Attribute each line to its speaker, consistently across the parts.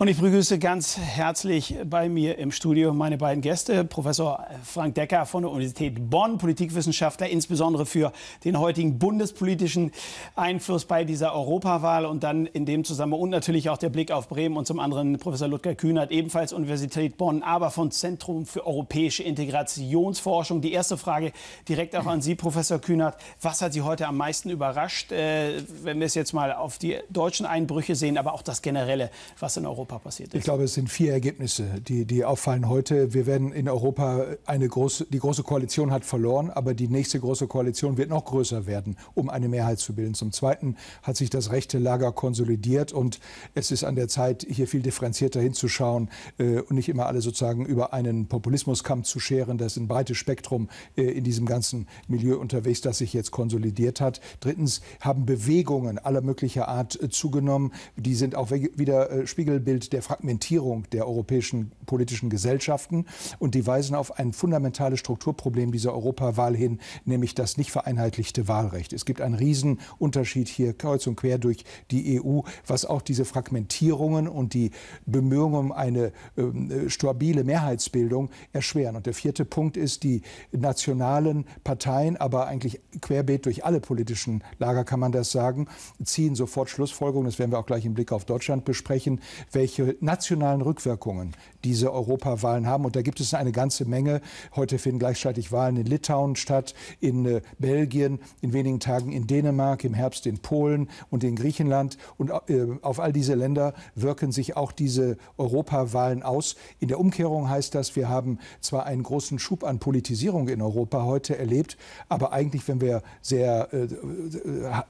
Speaker 1: Und ich begrüße ganz herzlich bei mir im Studio meine beiden Gäste, Professor Frank Decker von der Universität Bonn, Politikwissenschaftler, insbesondere für den heutigen bundespolitischen Einfluss bei dieser Europawahl und dann in dem Zusammenhang und natürlich auch der Blick auf Bremen und zum anderen Professor Ludger Kühnert, ebenfalls Universität Bonn, aber vom Zentrum für europäische Integrationsforschung. Die erste Frage direkt auch an Sie, Professor Kühnert. Was hat Sie heute am meisten überrascht, äh, wenn wir es jetzt mal auf die deutschen Einbrüche sehen, aber auch das generelle, was in Europa Europa passiert
Speaker 2: ist? Ich glaube, es sind vier Ergebnisse, die, die auffallen heute. Wir werden in Europa eine große, die große Koalition hat verloren, aber die nächste große Koalition wird noch größer werden, um eine Mehrheit zu bilden. Zum Zweiten hat sich das rechte Lager konsolidiert und es ist an der Zeit, hier viel differenzierter hinzuschauen äh, und nicht immer alle sozusagen über einen Populismuskampf zu scheren. Das ist ein breites Spektrum äh, in diesem ganzen Milieu unterwegs, das sich jetzt konsolidiert hat. Drittens haben Bewegungen aller möglicher Art äh, zugenommen. Die sind auch wieder äh, Spiegelbild Bild der Fragmentierung der europäischen politischen Gesellschaften und die weisen auf ein fundamentales Strukturproblem dieser Europawahl hin, nämlich das nicht vereinheitlichte Wahlrecht. Es gibt einen Riesenunterschied hier kreuz und quer durch die EU, was auch diese Fragmentierungen und die Bemühungen um eine ähm, äh, stabile Mehrheitsbildung erschweren. Und der vierte Punkt ist, die nationalen Parteien, aber eigentlich querbeet durch alle politischen Lager kann man das sagen, ziehen sofort Schlussfolgerungen, das werden wir auch gleich im Blick auf Deutschland besprechen, welche welche nationalen Rückwirkungen diese Europawahlen haben. Und da gibt es eine ganze Menge. Heute finden gleichzeitig Wahlen in Litauen statt, in äh, Belgien, in wenigen Tagen in Dänemark, im Herbst in Polen und in Griechenland. Und äh, auf all diese Länder wirken sich auch diese Europawahlen aus. In der Umkehrung heißt das, wir haben zwar einen großen Schub an Politisierung in Europa heute erlebt, aber eigentlich, wenn wir sehr äh, äh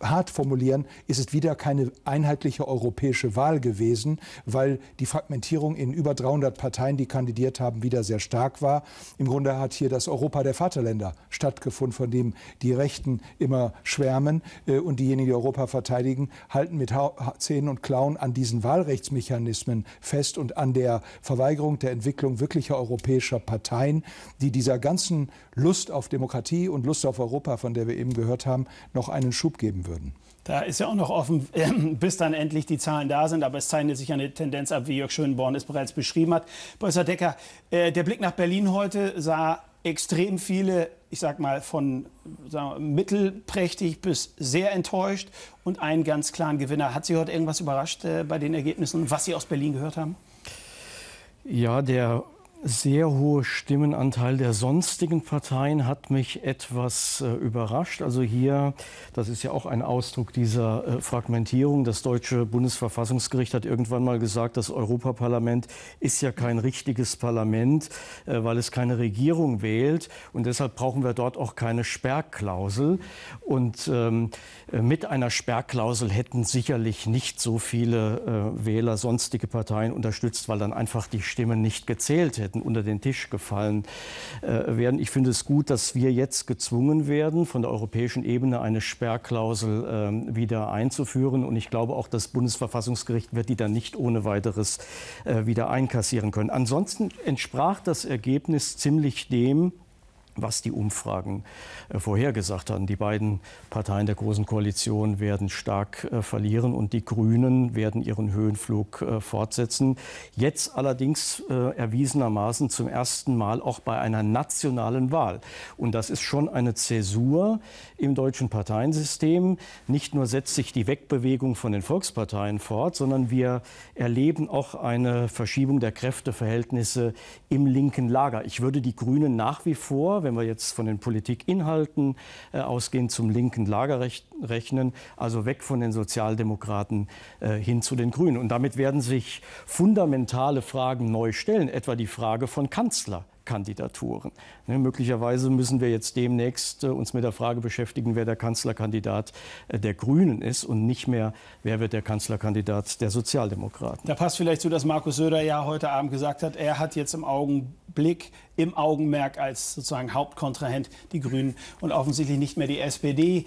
Speaker 2: hart formulieren, ist es wieder keine einheitliche europäische Wahl gewesen, weil weil die Fragmentierung in über 300 Parteien, die kandidiert haben, wieder sehr stark war. Im Grunde hat hier das Europa der Vaterländer stattgefunden, von dem die Rechten immer schwärmen. Äh, und diejenigen, die Europa verteidigen, halten mit Zähnen und Klauen an diesen Wahlrechtsmechanismen fest und an der Verweigerung der Entwicklung wirklicher europäischer Parteien, die dieser ganzen Lust auf Demokratie und Lust auf Europa, von der wir eben gehört haben, noch einen Schub geben würden.
Speaker 1: Da ist ja auch noch offen, bis dann endlich die Zahlen da sind, aber es zeichnet sich eine Tendenz Tendenz ab, wie Jörg Schönborn es bereits beschrieben hat. Professor Decker, äh, der Blick nach Berlin heute sah extrem viele, ich sag mal, von wir, mittelprächtig bis sehr enttäuscht und einen ganz klaren Gewinner. Hat Sie heute irgendwas überrascht äh, bei den Ergebnissen, was Sie aus Berlin
Speaker 3: gehört haben? Ja, der sehr hohe Stimmenanteil der sonstigen Parteien hat mich etwas äh, überrascht. Also hier, das ist ja auch ein Ausdruck dieser äh, Fragmentierung. Das deutsche Bundesverfassungsgericht hat irgendwann mal gesagt, das Europaparlament ist ja kein richtiges Parlament, äh, weil es keine Regierung wählt. Und deshalb brauchen wir dort auch keine Sperrklausel. Und ähm, äh, mit einer Sperrklausel hätten sicherlich nicht so viele äh, Wähler sonstige Parteien unterstützt, weil dann einfach die Stimmen nicht gezählt hätten hätten unter den Tisch gefallen äh, wären. Ich finde es gut, dass wir jetzt gezwungen werden, von der europäischen Ebene eine Sperrklausel äh, wieder einzuführen. Und ich glaube auch, das Bundesverfassungsgericht wird die dann nicht ohne weiteres äh, wieder einkassieren können. Ansonsten entsprach das Ergebnis ziemlich dem, was die Umfragen äh, vorhergesagt haben. Die beiden Parteien der Großen Koalition werden stark äh, verlieren und die Grünen werden ihren Höhenflug äh, fortsetzen. Jetzt allerdings erwiesenermaßen zum ersten Mal auch bei einer nationalen Wahl. Und das ist schon eine Zäsur im deutschen Parteiensystem. Nicht nur setzt sich die Wegbewegung von den Volksparteien fort, sondern wir erleben auch eine Verschiebung der Kräfteverhältnisse im linken Lager. Ich würde die Grünen nach wie vor, wenn wenn wir jetzt von den Politikinhalten äh, ausgehen, zum linken Lager rechnen, also weg von den Sozialdemokraten äh, hin zu den Grünen. Und damit werden sich fundamentale Fragen neu stellen, etwa die Frage von Kanzler. Kandidaturen. Ne, möglicherweise müssen wir jetzt demnächst äh, uns mit der Frage beschäftigen, wer der Kanzlerkandidat äh, der Grünen ist und nicht mehr, wer wird der Kanzlerkandidat der Sozialdemokraten. Da passt
Speaker 1: vielleicht zu, dass Markus Söder ja heute Abend gesagt hat, er hat jetzt im Augenblick, im Augenmerk als sozusagen Hauptkontrahent die Grünen und offensichtlich nicht mehr die SPD.